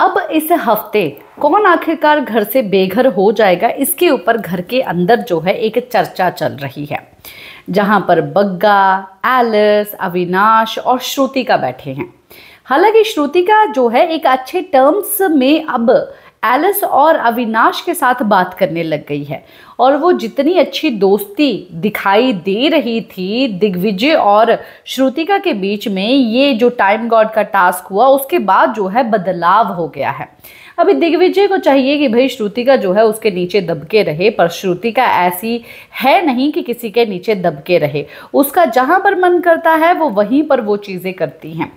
अब इस हफ्ते कौन आखिरकार घर से बेघर हो जाएगा इसके ऊपर घर के अंदर जो है एक चर्चा चल रही है जहां पर बग्गा एलिस अविनाश और श्रुतिका बैठे हैं हालांकि श्रुतिका जो है एक अच्छे टर्म्स में अब एलिस और अविनाश के साथ बात करने लग गई है और वो जितनी अच्छी दोस्ती दिखाई दे रही थी दिग्विजय और श्रुतिका के बीच में ये जो टाइम गॉड का टास्क हुआ उसके बाद जो है बदलाव हो गया है अभी दिग्विजय को चाहिए कि भाई श्रुतिका जो है उसके नीचे दबके रहे पर श्रुतिका ऐसी है नहीं कि किसी के नीचे दबके रहे उसका जहाँ पर मन करता है वो वहीं पर वो चीज़ें करती हैं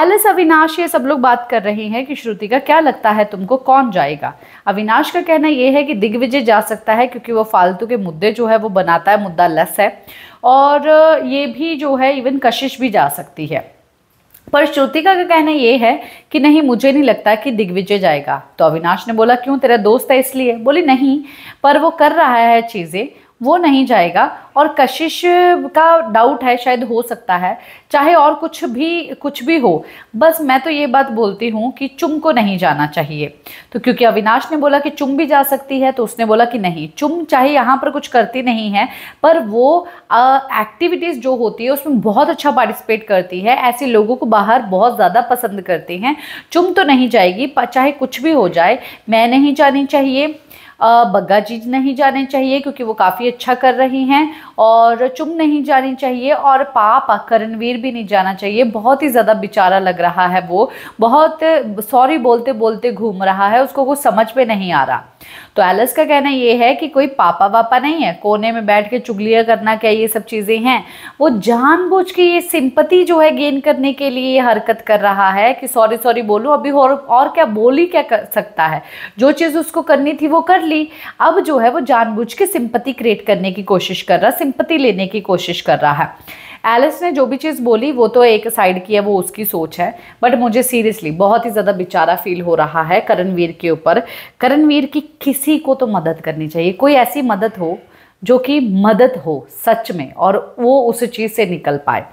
एलिस अविनाश ये सब लोग बात कर रहे हैं कि श्रुतिका क्या लगता है तुमको कौन जाएगा अविनाश का कहना यह है कि दिग्विजय जा सकता है क्योंकि वो फालतू के मुद्दे जो है वो बनाता है मुद्दा लेस है और ये भी जो है इवन कशिश भी जा सकती है पर श्रुतिका का कहना यह है कि नहीं मुझे नहीं लगता कि दिग्विजय जाएगा तो अविनाश ने बोला क्यों तेरा दोस्त है इसलिए बोली नहीं पर वो कर रहा है चीज़ें वो नहीं जाएगा और कशिश का डाउट है शायद हो सकता है चाहे और कुछ भी कुछ भी हो बस मैं तो ये बात बोलती हूँ कि चुम को नहीं जाना चाहिए तो क्योंकि अविनाश ने बोला कि चुम भी जा सकती है तो उसने बोला कि नहीं चुम चाहे यहाँ पर कुछ करती नहीं है पर वो एक्टिविटीज़ जो होती है उसमें बहुत अच्छा पार्टिसिपेट करती है ऐसे लोगों को बाहर बहुत ज़्यादा पसंद करती हैं चुम तो नहीं जाएगी चाहे कुछ भी हो जाए मैं नहीं जानी चाहिए बग्गा जी नहीं जाने चाहिए क्योंकि वो काफ़ी अच्छा कर रही हैं और चुम नहीं जानी चाहिए और पापा करणवीर भी नहीं जाना चाहिए बहुत ही ज़्यादा बेचारा लग रहा है वो बहुत सॉरी बोलते बोलते घूम रहा है उसको कुछ समझ में नहीं आ रहा तो एलिस का कहना ये है कि कोई पापा वापा नहीं है कोने में बैठ के चुगलियाँ करना क्या ये सब चीज़ें हैं वो जानबूझ के ये सिंपति जो है गेन करने के लिए हरकत कर रहा है कि सॉरी सॉरी बोलूँ अभी और, और क्या बोल ही क्या कर सकता है जो चीज़ उसको करनी थी वो कर ली ली अब जो है वो जानबूझ के सिंपति क्रिएट करने की कोशिश कर रहा है सिंपति लेने की कोशिश कर रहा है एलिस ने जो भी चीज़ बोली वो तो एक साइड की है वो उसकी सोच है बट मुझे सीरियसली बहुत ही ज़्यादा बेचारा फील हो रहा है करणवीर के ऊपर करणवीर की किसी को तो मदद करनी चाहिए कोई ऐसी मदद हो जो कि मदद हो सच में और वो उस चीज़ से निकल पाए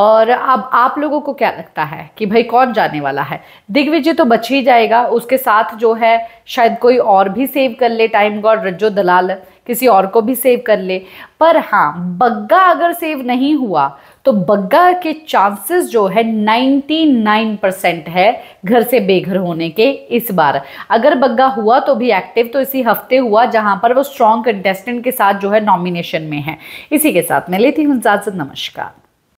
और अब आप लोगों को क्या लगता है कि भाई कौन जाने वाला है दिग्विजय तो बच ही जाएगा उसके साथ जो है शायद कोई और भी सेव कर ले टाइम गॉड रज्जो दलाल किसी और को भी सेव कर ले पर हाँ बग्गा अगर सेव नहीं हुआ तो बग्गा के चांसेस जो है 99 परसेंट है घर से बेघर होने के इस बार अगर बग्गा हुआ तो भी एक्टिव तो इसी हफ्ते हुआ जहां पर वो स्ट्रॉन्ग कंटेस्टेंट के साथ जो है नॉमिनेशन में है इसी के साथ मैं लेती हूँ इजाजत नमस्कार